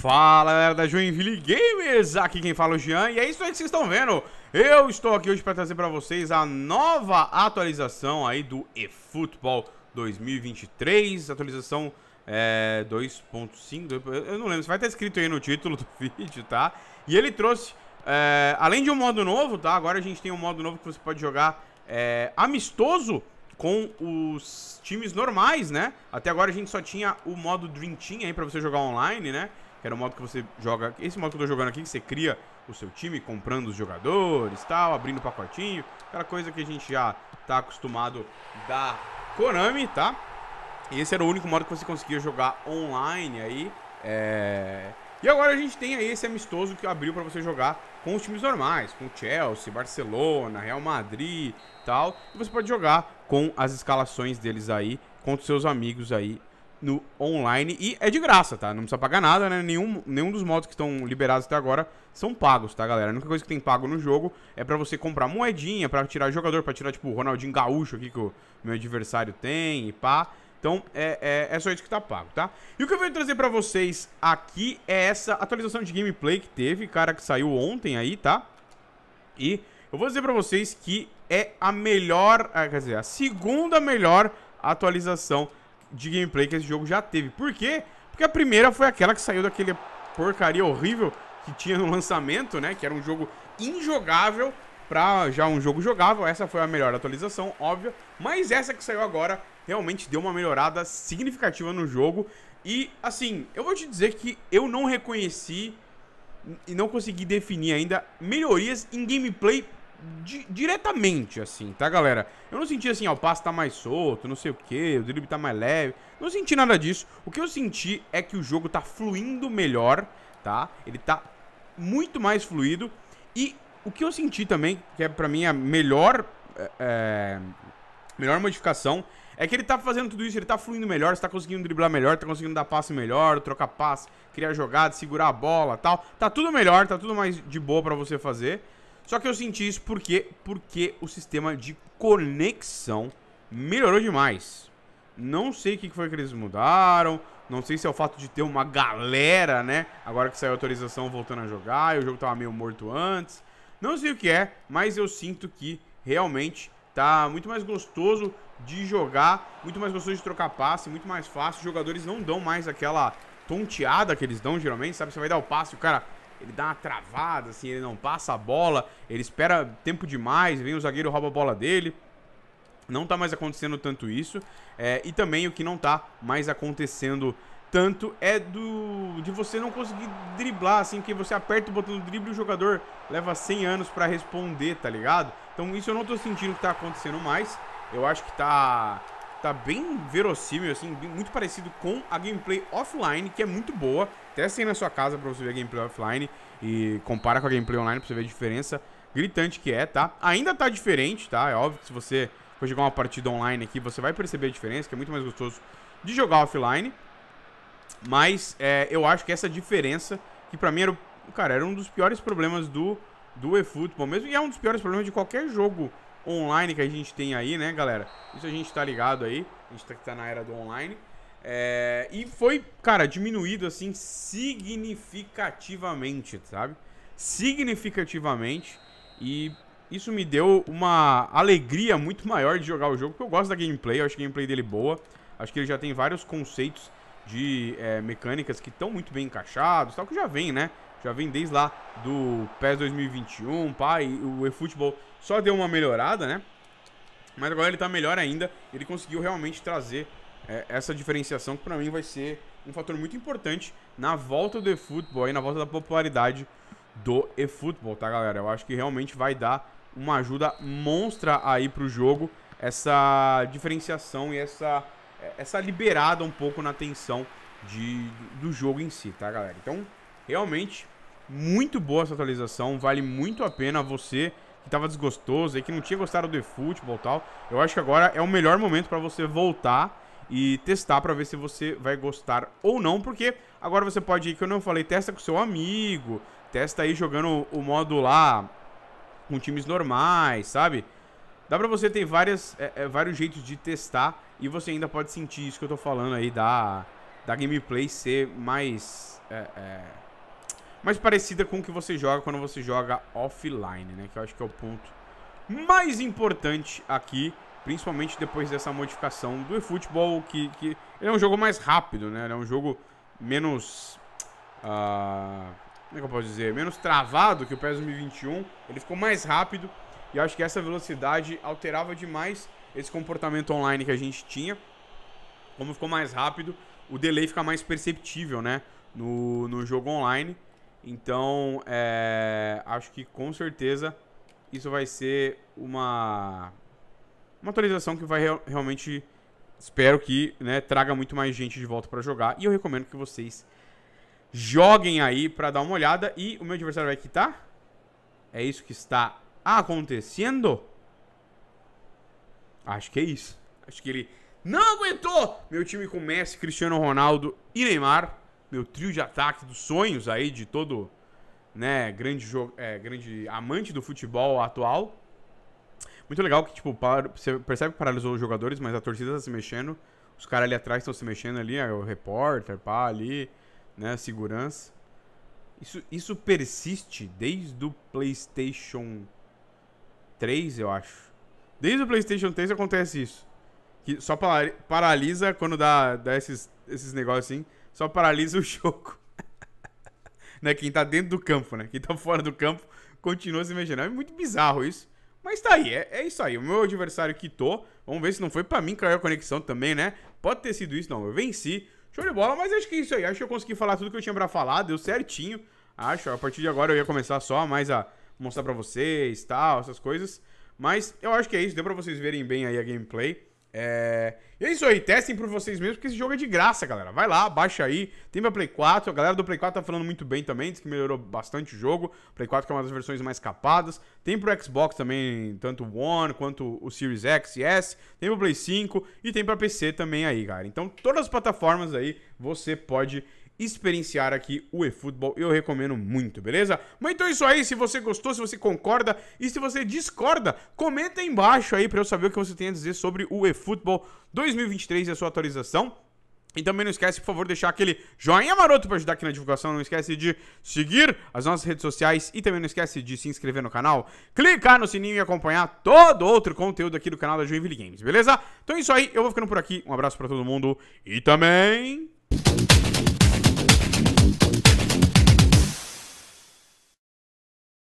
Fala galera da Joinville Gamers, aqui quem fala é o Jean e é isso aí que vocês estão vendo. Eu estou aqui hoje para trazer para vocês a nova atualização aí do eFootball 2023, atualização é, 2.5, eu não lembro, vai estar escrito aí no título do vídeo, tá? E ele trouxe, é, além de um modo novo, tá? Agora a gente tem um modo novo que você pode jogar é, amistoso com os times normais, né? Até agora a gente só tinha o modo Dream Team aí pra você jogar online, né? Que era o modo que você joga... Esse modo que eu tô jogando aqui, que você cria o seu time comprando os jogadores tal, abrindo pacotinho. Aquela coisa que a gente já tá acostumado da Konami, tá? E esse era o único modo que você conseguia jogar online aí. É... E agora a gente tem aí esse amistoso que abriu pra você jogar com os times normais, com Chelsea, Barcelona, Real Madrid tal. E você pode jogar com as escalações deles aí, com os seus amigos aí no online. E é de graça, tá? Não precisa pagar nada, né? Nenhum, nenhum dos modos que estão liberados até agora são pagos, tá, galera? A única coisa que tem pago no jogo é para você comprar moedinha, para tirar jogador, para tirar, tipo, o Ronaldinho Gaúcho aqui que o meu adversário tem e pá. Então, é, é, é, só isso que tá pago, tá? E o que eu venho trazer pra vocês aqui é essa atualização de gameplay que teve, cara, que saiu ontem aí, tá? E eu vou dizer pra vocês que é a melhor, ah, quer dizer, a segunda melhor atualização de gameplay que esse jogo já teve. Por quê? Porque a primeira foi aquela que saiu daquele porcaria horrível que tinha no lançamento, né? Que era um jogo injogável para já um jogo jogável. Essa foi a melhor atualização, óbvio, mas essa que saiu agora realmente deu uma melhorada significativa no jogo. E assim, eu vou te dizer que eu não reconheci e não consegui definir ainda melhorias em gameplay di diretamente, assim, tá, galera? Eu não senti assim, ó, o passe tá mais solto, não sei o que, o drible tá mais leve. Não senti nada disso. O que eu senti é que o jogo tá fluindo melhor, tá? Ele tá muito mais fluido. E o que eu senti também, que é para mim a melhor, é, é, melhor modificação, é que ele tá fazendo tudo isso, ele tá fluindo melhor, está conseguindo driblar melhor, tá conseguindo dar passe melhor, trocar passe, criar jogada, segurar a bola, tal. Tá tudo melhor, tá tudo mais de boa para você fazer. Só que eu senti isso porque porque o sistema de conexão melhorou demais. Não sei o que foi que eles mudaram, não sei se é o fato de ter uma galera, né? Agora que saiu a autorização voltando a jogar, e o jogo tava meio morto antes. Não sei o que é, mas eu sinto que realmente tá muito mais gostoso de jogar, muito mais gostoso de trocar passe, muito mais fácil. Os jogadores não dão mais aquela tonteada que eles dão geralmente, sabe? Você vai dar o passe, o cara ele dá uma travada, assim, ele não passa a bola, ele espera tempo demais, vem o zagueiro rouba a bola dele. Não tá mais acontecendo tanto isso. É, e também o que não tá mais acontecendo tanto é do de você não conseguir driblar, assim, que você aperta o botão do drible e o jogador leva 100 anos para responder, tá ligado? Então isso eu não tô sentindo que tá acontecendo mais. Eu acho que tá tá bem verossímil, assim, bem, muito parecido com a gameplay offline, que é muito boa. Testa aí na sua casa pra você ver a gameplay offline e compara com a gameplay online pra você ver a diferença gritante que é, tá? Ainda tá diferente, tá? É óbvio que se você for jogar uma partida online aqui, você vai perceber a diferença, que é muito mais gostoso de jogar offline. Mas é, eu acho que essa diferença, que para mim era, cara, era um dos piores problemas do, do eFootball mesmo, e é um dos piores problemas de qualquer jogo online que a gente tem aí, né, galera? Isso a gente tá ligado aí, a gente tá, tá na era do online. É, e foi, cara, diminuído assim significativamente, sabe? Significativamente. E isso me deu uma alegria muito maior de jogar o jogo, porque eu gosto da gameplay, eu acho a gameplay dele boa. Acho que ele já tem vários conceitos de é, mecânicas que estão muito bem encaixados, tal, que já vem, né? Já vem desde lá do PES 2021, pai, o eFootball só deu uma melhorada, né? Mas agora ele está melhor ainda, ele conseguiu realmente trazer é, essa diferenciação que para mim vai ser um fator muito importante na volta do eFootball e na volta da popularidade do eFootball, tá, galera? Eu acho que realmente vai dar uma ajuda monstra aí pro jogo essa diferenciação e essa é, essa liberada um pouco na tensão de, do jogo em si, tá, galera? Então, realmente, muito boa essa atualização. Vale muito a pena você que estava desgostoso e que não tinha gostado do eFootball e tal. Eu acho que agora é o melhor momento para você voltar e testar para ver se você vai gostar ou não, porque agora você pode ir, que eu não falei, testa com seu amigo, testa aí jogando o modo lá com times normais, sabe? Dá pra você ter várias, é, é, vários jeitos de testar e você ainda pode sentir isso que eu tô falando aí da, da gameplay ser mais, é, é, mais parecida com o que você joga quando você joga offline, né? Que eu acho que é o ponto mais importante aqui, principalmente depois dessa modificação do eFootball, que, que ele é um jogo mais rápido, né? Ele é um jogo menos... Uh, como é que eu posso dizer? Menos travado que o PES 2021. Ele ficou mais rápido e eu acho que essa velocidade alterava demais esse comportamento online que a gente tinha. Como ficou mais rápido, o delay fica mais perceptível, né? No, no jogo online. Então, é, acho que com certeza isso vai ser uma, uma atualização que vai real, realmente. Espero que né, traga muito mais gente de volta para jogar. E eu recomendo que vocês joguem aí para dar uma olhada. E o meu adversário vai quitar. É isso que está acontecendo? Acho que é isso. Acho que ele não aguentou. Meu time com Messi, Cristiano Ronaldo e Neymar. Meu trio de ataque dos sonhos aí de todo né, grande, é, grande amante do futebol atual. Muito legal que, tipo, você percebe que paralisou os jogadores, mas a torcida tá se mexendo. Os caras ali atrás estão se mexendo ali, é o repórter, pá, ali, né, segurança. Isso, isso persiste desde o PlayStation 3, eu acho. Desde o PlayStation 3 acontece isso. Que só paralisa quando dá, dá esses, esses negócios assim, só paralisa o jogo. né? Quem tá dentro do campo, né? Quem tá fora do campo continua se mexendo. É muito bizarro isso. Mas tá aí, é, é isso aí. O meu adversário quitou. Vamos ver se não foi para mim caiu a conexão também, né? Pode ter sido isso, não. Eu venci. Show de bola, mas acho que é isso aí. Acho que eu consegui falar tudo que eu tinha pra falar, deu certinho. Acho, a partir de agora eu ia começar só mais a mostrar para vocês, tal, essas coisas. Mas eu acho que é isso, deu pra vocês verem bem aí a gameplay. É... E é isso aí, testem por vocês mesmos, porque esse jogo é de graça, galera. Vai lá, baixa aí, tem pra Play 4, a galera do Play 4 tá falando muito bem também, diz que melhorou bastante o jogo. Play 4 que é uma das versões mais capadas. Tem pro Xbox também, tanto o One quanto o Series X e S. Tem pro Play 5 e tem pra PC também aí, galera. Então todas as plataformas aí você pode experienciar aqui o eFootball. Eu recomendo muito, beleza? Mas então é isso aí. Se você gostou, se você concorda e se você discorda, comenta aí embaixo aí para eu saber o que você tem a dizer sobre o eFootball 2023 e a sua atualização. E também não esquece, por favor, deixar aquele joinha maroto para ajudar aqui na divulgação. Não esquece de seguir as nossas redes sociais e também não esquece de se inscrever no canal, clicar no sininho e acompanhar todo outro conteúdo aqui do canal da Joinville Games, beleza? Então é isso aí, eu vou ficando por aqui. Um abraço para todo mundo e também